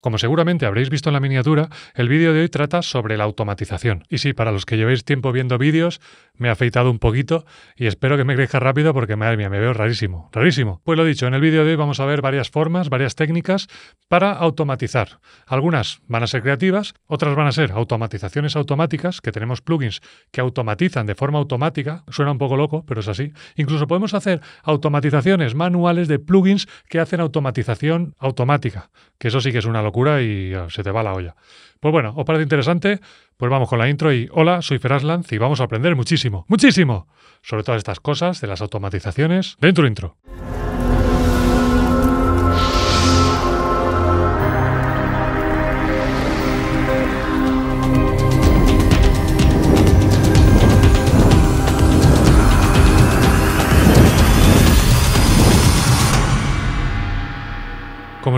Como seguramente habréis visto en la miniatura, el vídeo de hoy trata sobre la automatización. Y sí, para los que llevéis tiempo viendo vídeos, me he afeitado un poquito y espero que me crezca rápido porque madre mía, me veo rarísimo, rarísimo. Pues lo dicho, en el vídeo de hoy vamos a ver varias formas, varias técnicas para automatizar. Algunas van a ser creativas, otras van a ser automatizaciones automáticas, que tenemos plugins que automatizan de forma automática. Suena un poco loco, pero es así. Incluso podemos hacer automatizaciones manuales de plugins que hacen automatización automática, que eso sí que es una locura y ah, se te va la olla. Pues bueno, ¿os parece interesante? Pues vamos con la intro y hola, soy Feraslanz y vamos a aprender muchísimo, muchísimo sobre todas estas cosas de las automatizaciones dentro intro.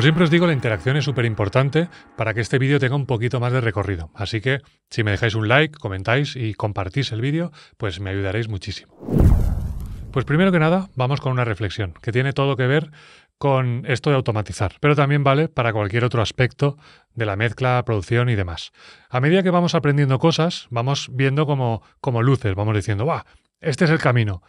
siempre os digo, la interacción es súper importante para que este vídeo tenga un poquito más de recorrido. Así que si me dejáis un like, comentáis y compartís el vídeo, pues me ayudaréis muchísimo. Pues primero que nada, vamos con una reflexión que tiene todo que ver con esto de automatizar, pero también vale para cualquier otro aspecto de la mezcla, producción y demás. A medida que vamos aprendiendo cosas, vamos viendo como, como luces, vamos diciendo, va, Este es el camino.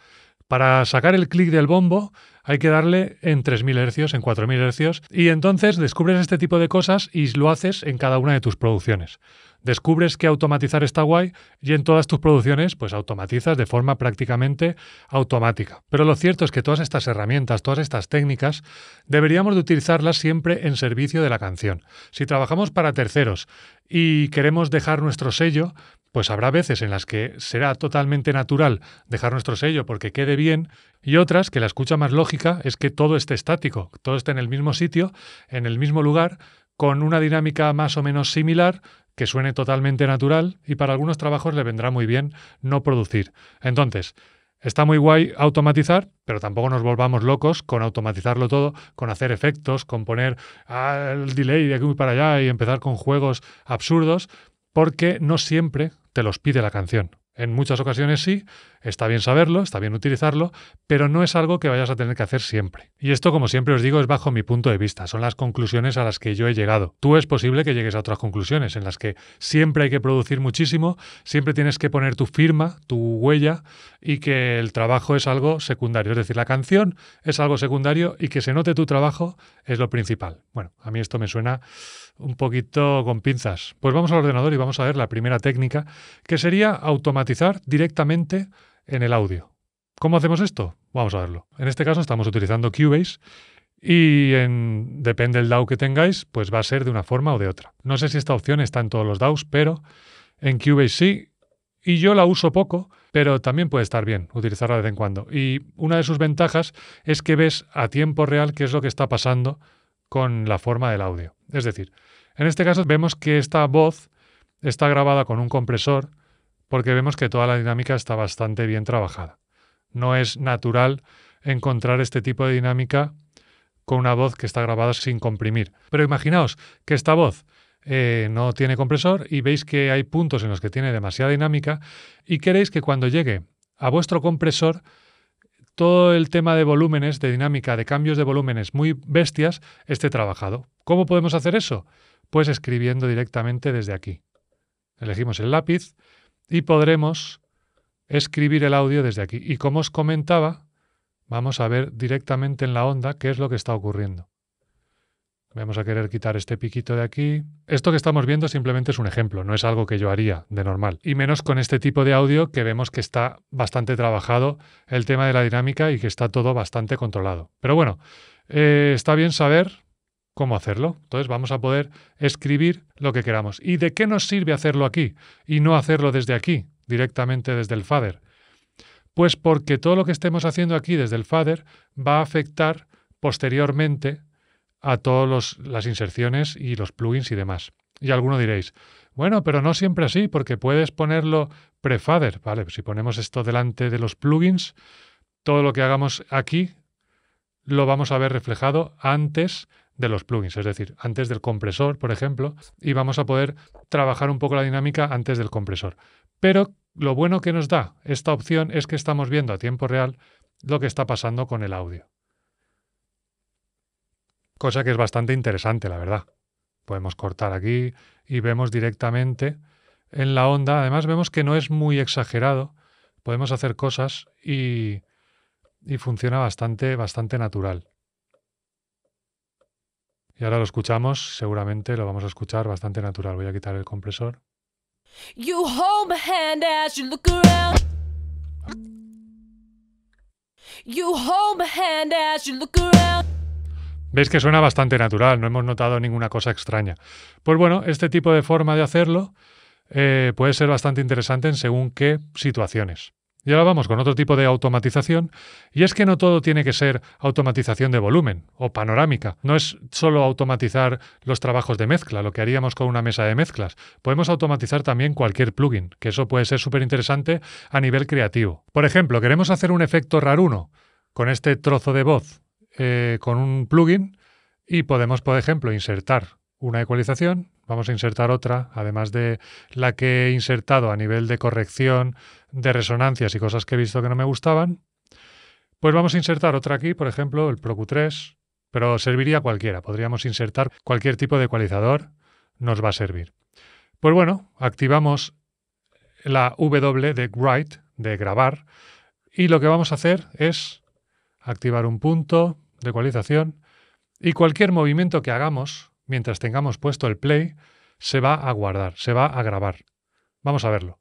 Para sacar el clic del bombo hay que darle en 3.000 hercios, en 4.000 hercios, y entonces descubres este tipo de cosas y lo haces en cada una de tus producciones. Descubres que automatizar está guay y en todas tus producciones pues automatizas de forma prácticamente automática. Pero lo cierto es que todas estas herramientas, todas estas técnicas, deberíamos de utilizarlas siempre en servicio de la canción. Si trabajamos para terceros y queremos dejar nuestro sello, pues habrá veces en las que será totalmente natural dejar nuestro sello porque quede bien y otras que la escucha más lógica es que todo esté estático, todo esté en el mismo sitio, en el mismo lugar, con una dinámica más o menos similar que suene totalmente natural y para algunos trabajos le vendrá muy bien no producir. Entonces, Está muy guay automatizar, pero tampoco nos volvamos locos con automatizarlo todo, con hacer efectos, con poner ah, el delay de aquí para allá y empezar con juegos absurdos, porque no siempre te los pide la canción. En muchas ocasiones sí, Está bien saberlo, está bien utilizarlo, pero no es algo que vayas a tener que hacer siempre. Y esto, como siempre os digo, es bajo mi punto de vista, son las conclusiones a las que yo he llegado. Tú es posible que llegues a otras conclusiones en las que siempre hay que producir muchísimo, siempre tienes que poner tu firma, tu huella y que el trabajo es algo secundario, es decir, la canción es algo secundario y que se note tu trabajo es lo principal. Bueno, a mí esto me suena un poquito con pinzas. Pues vamos al ordenador y vamos a ver la primera técnica, que sería automatizar directamente en el audio. ¿Cómo hacemos esto? Vamos a verlo. En este caso estamos utilizando Cubase y depende del DAO que tengáis, pues va a ser de una forma o de otra. No sé si esta opción está en todos los DAOs, pero en Cubase sí. Y yo la uso poco, pero también puede estar bien utilizarla de vez en cuando. Y una de sus ventajas es que ves a tiempo real qué es lo que está pasando con la forma del audio. Es decir, en este caso vemos que esta voz está grabada con un compresor porque vemos que toda la dinámica está bastante bien trabajada. No es natural encontrar este tipo de dinámica con una voz que está grabada sin comprimir. Pero imaginaos que esta voz eh, no tiene compresor y veis que hay puntos en los que tiene demasiada dinámica y queréis que cuando llegue a vuestro compresor todo el tema de volúmenes, de dinámica, de cambios de volúmenes muy bestias esté trabajado. ¿Cómo podemos hacer eso? Pues escribiendo directamente desde aquí. Elegimos el lápiz y podremos escribir el audio desde aquí. Y como os comentaba, vamos a ver directamente en la onda qué es lo que está ocurriendo. Vamos a querer quitar este piquito de aquí. Esto que estamos viendo simplemente es un ejemplo, no es algo que yo haría de normal. Y menos con este tipo de audio que vemos que está bastante trabajado el tema de la dinámica y que está todo bastante controlado. Pero bueno, eh, está bien saber cómo hacerlo. Entonces vamos a poder escribir lo que queramos. ¿Y de qué nos sirve hacerlo aquí y no hacerlo desde aquí, directamente desde el Fader? Pues porque todo lo que estemos haciendo aquí desde el Fader va a afectar posteriormente a todas las inserciones y los plugins y demás. Y alguno diréis, bueno, pero no siempre así, porque puedes ponerlo prefader. Vale, pues si ponemos esto delante de los plugins, todo lo que hagamos aquí lo vamos a ver reflejado antes de los plugins, es decir, antes del compresor, por ejemplo, y vamos a poder trabajar un poco la dinámica antes del compresor. Pero lo bueno que nos da esta opción es que estamos viendo a tiempo real lo que está pasando con el audio. Cosa que es bastante interesante, la verdad. Podemos cortar aquí y vemos directamente en la onda. Además vemos que no es muy exagerado. Podemos hacer cosas y, y funciona bastante, bastante natural. Y ahora lo escuchamos, seguramente lo vamos a escuchar bastante natural. Voy a quitar el compresor. Veis que suena bastante natural, no hemos notado ninguna cosa extraña. Pues bueno, este tipo de forma de hacerlo eh, puede ser bastante interesante en según qué situaciones. Y ahora vamos con otro tipo de automatización, y es que no todo tiene que ser automatización de volumen o panorámica. No es solo automatizar los trabajos de mezcla, lo que haríamos con una mesa de mezclas. Podemos automatizar también cualquier plugin, que eso puede ser súper interesante a nivel creativo. Por ejemplo, queremos hacer un efecto raruno con este trozo de voz, eh, con un plugin, y podemos, por ejemplo, insertar una ecualización vamos a insertar otra, además de la que he insertado a nivel de corrección de resonancias y cosas que he visto que no me gustaban, pues vamos a insertar otra aquí, por ejemplo, el ProQ3, pero serviría cualquiera, podríamos insertar cualquier tipo de ecualizador, nos va a servir. Pues bueno, activamos la W de write, de grabar, y lo que vamos a hacer es activar un punto de ecualización y cualquier movimiento que hagamos mientras tengamos puesto el play, se va a guardar, se va a grabar. Vamos a verlo.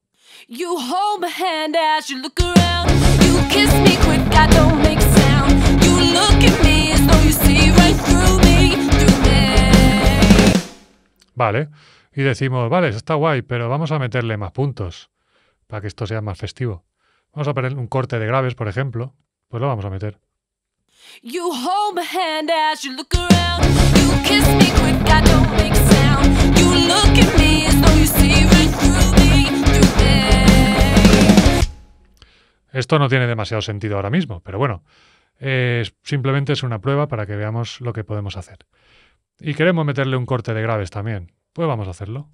Vale. Y decimos, vale, está guay, pero vamos a meterle más puntos para que esto sea más festivo. Vamos a poner un corte de graves, por ejemplo. Pues lo vamos a meter. Esto no tiene demasiado sentido ahora mismo, pero bueno, simplemente es una prueba para que veamos lo que podemos hacer. Y queremos meterle un corte de graves también, pues vamos a hacerlo.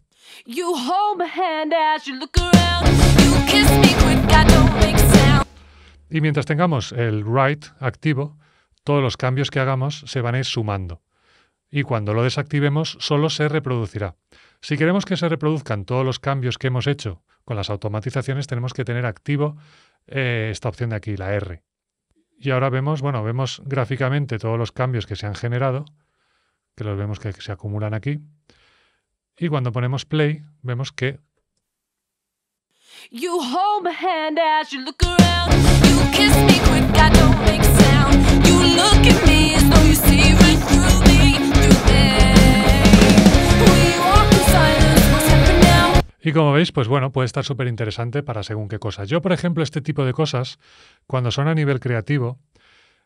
Y mientras tengamos el write activo, todos los cambios que hagamos se van a ir sumando. Y cuando lo desactivemos, solo se reproducirá. Si queremos que se reproduzcan todos los cambios que hemos hecho con las automatizaciones, tenemos que tener activo eh, esta opción de aquí, la R. Y ahora vemos, bueno, vemos gráficamente todos los cambios que se han generado, que los vemos que se acumulan aquí. Y cuando ponemos play, vemos que... Y como veis, pues bueno, puede estar súper interesante para según qué cosas. Yo, por ejemplo, este tipo de cosas, cuando son a nivel creativo,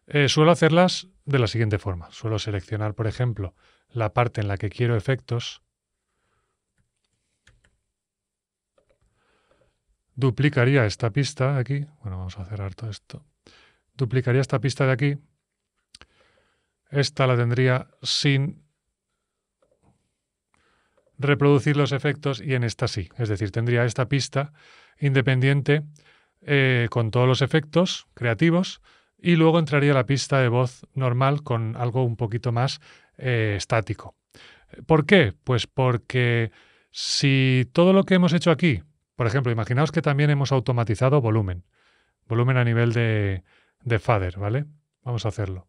eh, suelo hacerlas de la siguiente forma. Suelo seleccionar, por ejemplo, la parte en la que quiero efectos, duplicaría esta pista aquí. Bueno, vamos a cerrar todo esto. Duplicaría esta pista de aquí. Esta la tendría sin reproducir los efectos y en esta sí. Es decir, tendría esta pista independiente eh, con todos los efectos creativos y luego entraría la pista de voz normal con algo un poquito más eh, estático. ¿Por qué? Pues porque si todo lo que hemos hecho aquí, por ejemplo, imaginaos que también hemos automatizado volumen, volumen a nivel de, de fader, ¿vale? Vamos a hacerlo.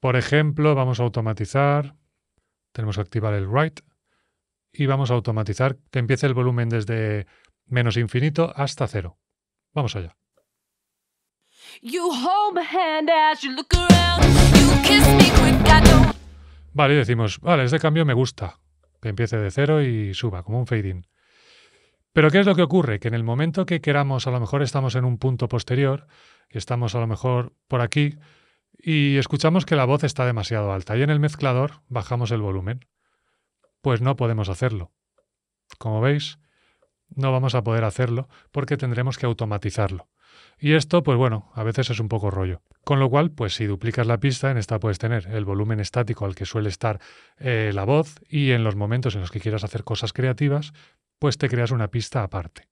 Por ejemplo, vamos a automatizar, tenemos que activar el write, y vamos a automatizar que empiece el volumen desde menos infinito hasta cero. Vamos allá. Vale, y decimos, vale, este cambio me gusta, que empiece de cero y suba, como un fade-in. Pero ¿qué es lo que ocurre? Que en el momento que queramos, a lo mejor estamos en un punto posterior, estamos a lo mejor por aquí, y escuchamos que la voz está demasiado alta, y en el mezclador bajamos el volumen pues no podemos hacerlo. Como veis, no vamos a poder hacerlo porque tendremos que automatizarlo. Y esto, pues bueno, a veces es un poco rollo. Con lo cual, pues si duplicas la pista, en esta puedes tener el volumen estático al que suele estar eh, la voz y en los momentos en los que quieras hacer cosas creativas, pues te creas una pista aparte.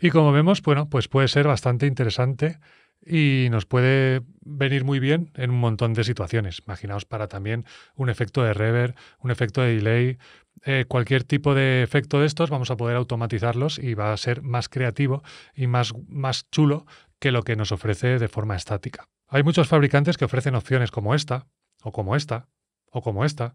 Y como vemos, bueno, pues puede ser bastante interesante y nos puede venir muy bien en un montón de situaciones. Imaginaos para también un efecto de reverb, un efecto de delay, eh, cualquier tipo de efecto de estos vamos a poder automatizarlos y va a ser más creativo y más, más chulo que lo que nos ofrece de forma estática. Hay muchos fabricantes que ofrecen opciones como esta, o como esta, o como esta.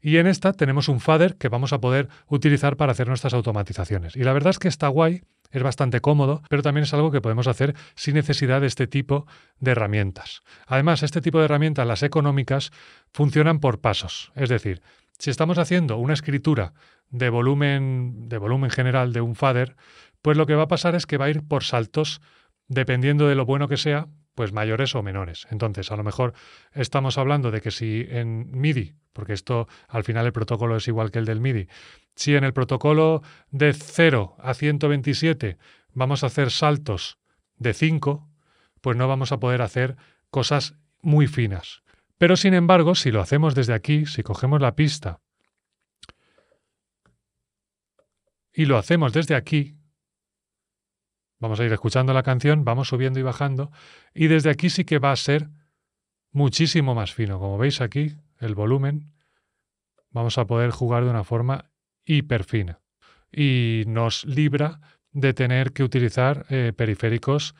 Y en esta tenemos un fader que vamos a poder utilizar para hacer nuestras automatizaciones. Y la verdad es que está guay es bastante cómodo, pero también es algo que podemos hacer sin necesidad de este tipo de herramientas. Además, este tipo de herramientas, las económicas, funcionan por pasos. Es decir, si estamos haciendo una escritura de volumen, de volumen general de un fader, pues lo que va a pasar es que va a ir por saltos, dependiendo de lo bueno que sea, pues mayores o menores. Entonces, a lo mejor estamos hablando de que si en MIDI, porque esto al final el protocolo es igual que el del MIDI, si en el protocolo de 0 a 127 vamos a hacer saltos de 5, pues no vamos a poder hacer cosas muy finas. Pero sin embargo, si lo hacemos desde aquí, si cogemos la pista y lo hacemos desde aquí, Vamos a ir escuchando la canción, vamos subiendo y bajando, y desde aquí sí que va a ser muchísimo más fino. Como veis aquí, el volumen, vamos a poder jugar de una forma hiperfina. Y nos libra de tener que utilizar eh, periféricos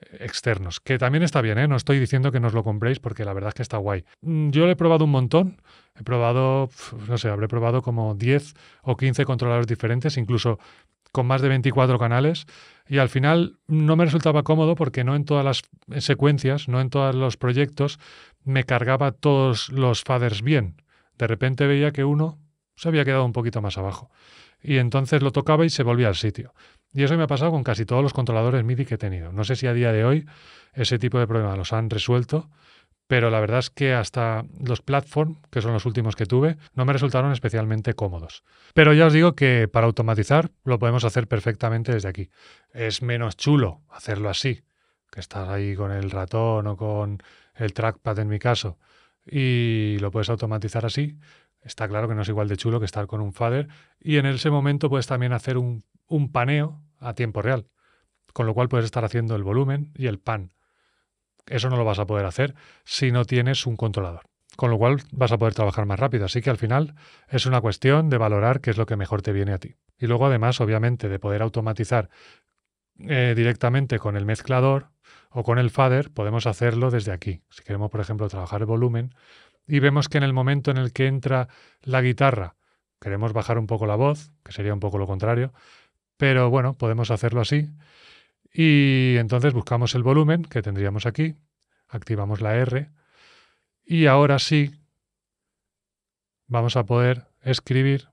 eh, externos, que también está bien, ¿eh? no estoy diciendo que nos lo compréis porque la verdad es que está guay. Mm, yo lo he probado un montón, he probado, no sé, habré probado como 10 o 15 controladores diferentes, incluso con más de 24 canales y al final no me resultaba cómodo porque no en todas las secuencias, no en todos los proyectos me cargaba todos los faders bien. De repente veía que uno se había quedado un poquito más abajo y entonces lo tocaba y se volvía al sitio. Y eso me ha pasado con casi todos los controladores MIDI que he tenido. No sé si a día de hoy ese tipo de problemas los han resuelto, pero la verdad es que hasta los platform, que son los últimos que tuve, no me resultaron especialmente cómodos. Pero ya os digo que para automatizar lo podemos hacer perfectamente desde aquí. Es menos chulo hacerlo así, que estar ahí con el ratón o con el trackpad en mi caso, y lo puedes automatizar así. Está claro que no es igual de chulo que estar con un fader y en ese momento puedes también hacer un paneo a tiempo real, con lo cual puedes estar haciendo el volumen y el pan eso no lo vas a poder hacer si no tienes un controlador. Con lo cual vas a poder trabajar más rápido. Así que al final es una cuestión de valorar qué es lo que mejor te viene a ti. Y luego además, obviamente, de poder automatizar eh, directamente con el mezclador o con el fader, podemos hacerlo desde aquí. Si queremos, por ejemplo, trabajar el volumen y vemos que en el momento en el que entra la guitarra, queremos bajar un poco la voz, que sería un poco lo contrario, pero bueno, podemos hacerlo así. Y entonces buscamos el volumen que tendríamos aquí, activamos la R y ahora sí vamos a poder escribir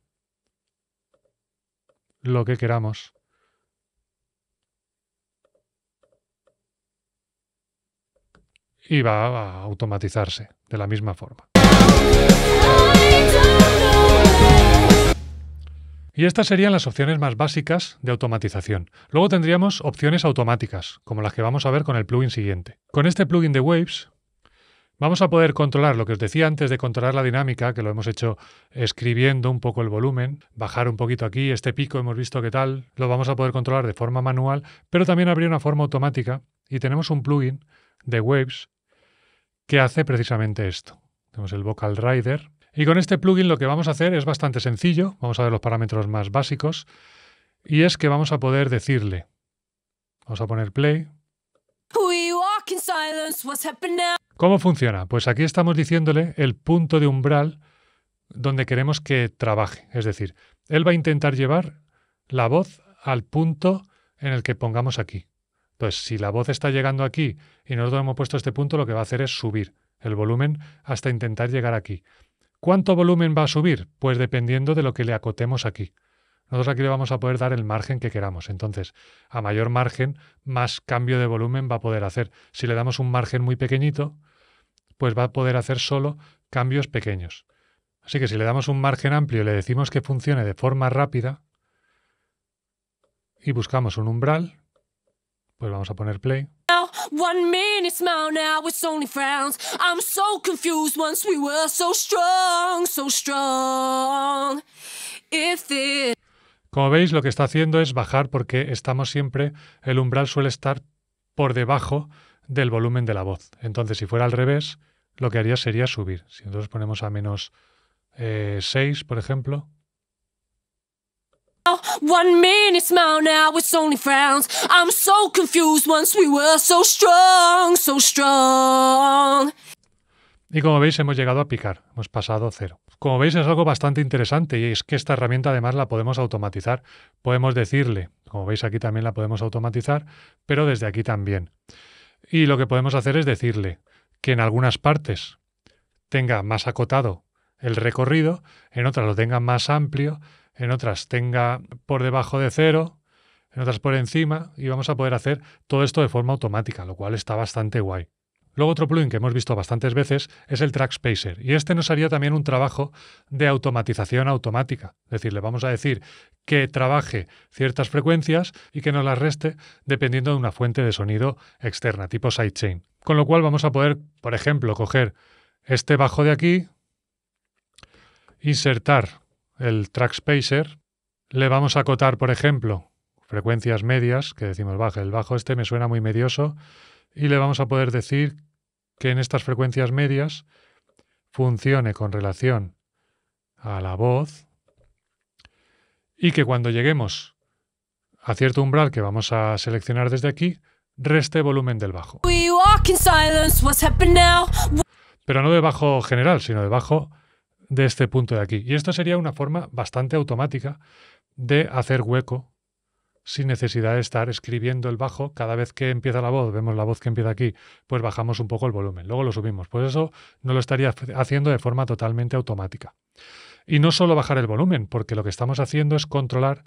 lo que queramos. Y va a automatizarse de la misma forma. Y estas serían las opciones más básicas de automatización. Luego tendríamos opciones automáticas, como las que vamos a ver con el plugin siguiente. Con este plugin de Waves vamos a poder controlar lo que os decía antes de controlar la dinámica, que lo hemos hecho escribiendo un poco el volumen, bajar un poquito aquí, este pico hemos visto qué tal, lo vamos a poder controlar de forma manual, pero también habría una forma automática y tenemos un plugin de Waves que hace precisamente esto. Tenemos el Vocal Rider, y con este plugin lo que vamos a hacer es bastante sencillo, vamos a ver los parámetros más básicos, y es que vamos a poder decirle, vamos a poner play. ¿Cómo funciona? Pues aquí estamos diciéndole el punto de umbral donde queremos que trabaje, es decir, él va a intentar llevar la voz al punto en el que pongamos aquí. Entonces, si la voz está llegando aquí y nosotros hemos puesto este punto, lo que va a hacer es subir el volumen hasta intentar llegar aquí. ¿Cuánto volumen va a subir? Pues dependiendo de lo que le acotemos aquí. Nosotros aquí le vamos a poder dar el margen que queramos. Entonces, a mayor margen, más cambio de volumen va a poder hacer. Si le damos un margen muy pequeñito, pues va a poder hacer solo cambios pequeños. Así que si le damos un margen amplio y le decimos que funcione de forma rápida y buscamos un umbral, pues vamos a poner play. Como veis, lo que está haciendo es bajar porque estamos siempre, el umbral suele estar por debajo del volumen de la voz. Entonces, si fuera al revés, lo que haría sería subir. Si nosotros ponemos a menos 6, eh, por ejemplo, One Y como veis hemos llegado a picar, hemos pasado cero. Como veis es algo bastante interesante y es que esta herramienta además la podemos automatizar. Podemos decirle, como veis aquí también la podemos automatizar, pero desde aquí también. Y lo que podemos hacer es decirle que en algunas partes tenga más acotado el recorrido, en otras lo tenga más amplio en otras tenga por debajo de cero, en otras por encima, y vamos a poder hacer todo esto de forma automática, lo cual está bastante guay. Luego otro plugin que hemos visto bastantes veces es el Track Spacer, y este nos haría también un trabajo de automatización automática. Es decir, le vamos a decir que trabaje ciertas frecuencias y que nos las reste dependiendo de una fuente de sonido externa, tipo sidechain. Con lo cual vamos a poder, por ejemplo, coger este bajo de aquí, insertar el track spacer, le vamos a acotar, por ejemplo, frecuencias medias, que decimos baja, el bajo este me suena muy medioso, y le vamos a poder decir que en estas frecuencias medias funcione con relación a la voz y que cuando lleguemos a cierto umbral que vamos a seleccionar desde aquí, reste volumen del bajo. Pero no de bajo general, sino de bajo de este punto de aquí. Y esto sería una forma bastante automática de hacer hueco sin necesidad de estar escribiendo el bajo. Cada vez que empieza la voz, vemos la voz que empieza aquí, pues bajamos un poco el volumen, luego lo subimos. Pues eso no lo estaría haciendo de forma totalmente automática. Y no solo bajar el volumen, porque lo que estamos haciendo es controlar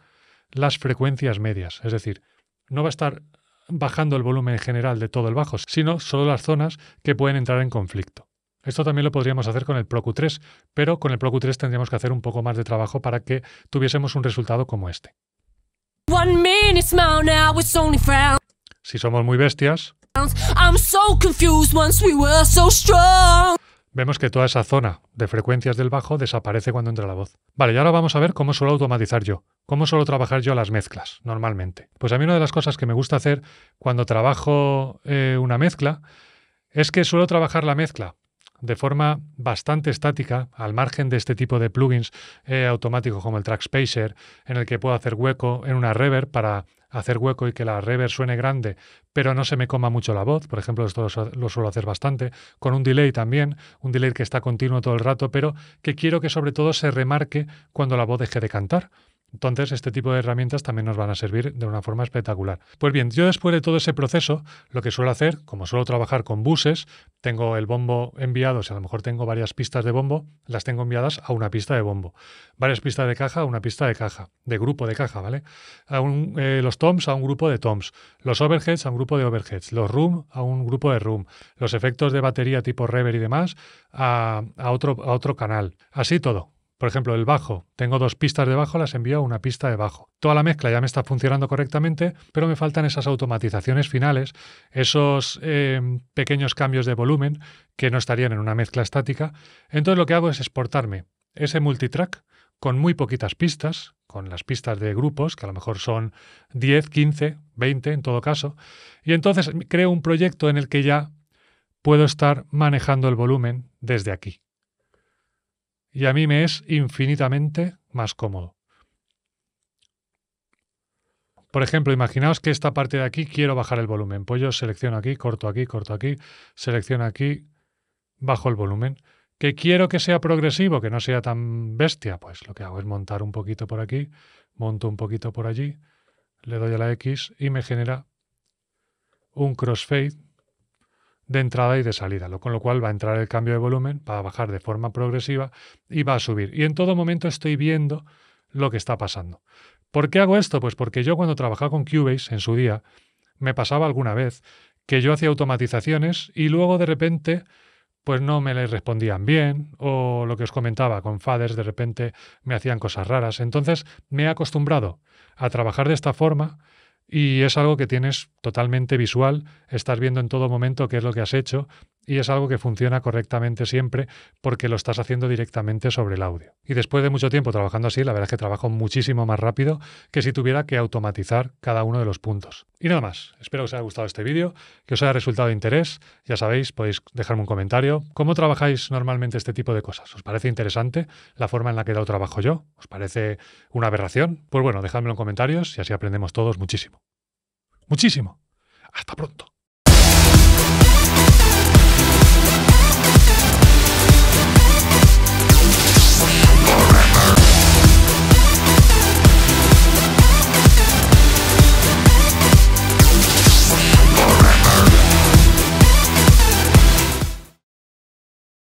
las frecuencias medias. Es decir, no va a estar bajando el volumen general de todo el bajo, sino solo las zonas que pueden entrar en conflicto. Esto también lo podríamos hacer con el ProQ3, pero con el ProQ3 tendríamos que hacer un poco más de trabajo para que tuviésemos un resultado como este. Si somos muy bestias, vemos que toda esa zona de frecuencias del bajo desaparece cuando entra la voz. Vale, y ahora vamos a ver cómo suelo automatizar yo, cómo suelo trabajar yo las mezclas normalmente. Pues a mí una de las cosas que me gusta hacer cuando trabajo eh, una mezcla es que suelo trabajar la mezcla de forma bastante estática, al margen de este tipo de plugins eh, automáticos como el Track Spacer, en el que puedo hacer hueco en una reverb para hacer hueco y que la reverb suene grande, pero no se me coma mucho la voz, por ejemplo, esto lo suelo hacer bastante, con un delay también, un delay que está continuo todo el rato, pero que quiero que sobre todo se remarque cuando la voz deje de cantar. Entonces, este tipo de herramientas también nos van a servir de una forma espectacular. Pues bien, yo después de todo ese proceso, lo que suelo hacer, como suelo trabajar con buses, tengo el bombo enviado, si a lo mejor tengo varias pistas de bombo, las tengo enviadas a una pista de bombo. Varias pistas de caja a una pista de caja, de grupo de caja, ¿vale? A eh, los toms a un grupo de toms, los overheads a un grupo de overheads, los room a un grupo de room, los efectos de batería tipo rever y demás a otro, a otro canal. Así todo por ejemplo, el bajo. Tengo dos pistas de bajo, las envío a una pista de bajo. Toda la mezcla ya me está funcionando correctamente, pero me faltan esas automatizaciones finales, esos em, pequeños cambios de volumen que no estarían en una mezcla estática. Entonces lo que hago es exportarme ese multitrack con muy poquitas pistas, con las pistas de grupos, que a lo mejor son 10, 15, 20 en todo caso. Y entonces creo un proyecto en el que ya puedo estar manejando el volumen desde aquí y a mí me es infinitamente más cómodo. Por ejemplo, imaginaos que esta parte de aquí quiero bajar el volumen. Pues yo selecciono aquí, corto aquí, corto aquí, selecciono aquí, bajo el volumen. Que quiero que sea progresivo, que no sea tan bestia, pues lo que hago es montar un poquito por aquí, monto un poquito por allí, le doy a la X y me genera un crossfade de entrada y de salida, con lo cual va a entrar el cambio de volumen, va a bajar de forma progresiva y va a subir. Y en todo momento estoy viendo lo que está pasando. ¿Por qué hago esto? Pues porque yo cuando trabajaba con Cubase en su día, me pasaba alguna vez que yo hacía automatizaciones y luego de repente pues no me les respondían bien o lo que os comentaba con faders de repente me hacían cosas raras. Entonces me he acostumbrado a trabajar de esta forma y es algo que tienes totalmente visual, estás viendo en todo momento qué es lo que has hecho y es algo que funciona correctamente siempre porque lo estás haciendo directamente sobre el audio. Y después de mucho tiempo trabajando así, la verdad es que trabajo muchísimo más rápido que si tuviera que automatizar cada uno de los puntos. Y nada más, espero que os haya gustado este vídeo, que os haya resultado de interés. Ya sabéis, podéis dejarme un comentario. ¿Cómo trabajáis normalmente este tipo de cosas? ¿Os parece interesante la forma en la que lo trabajo yo? ¿Os parece una aberración? Pues bueno, dejadmelo en comentarios y así aprendemos todos muchísimo. Muchísimo. Hasta pronto.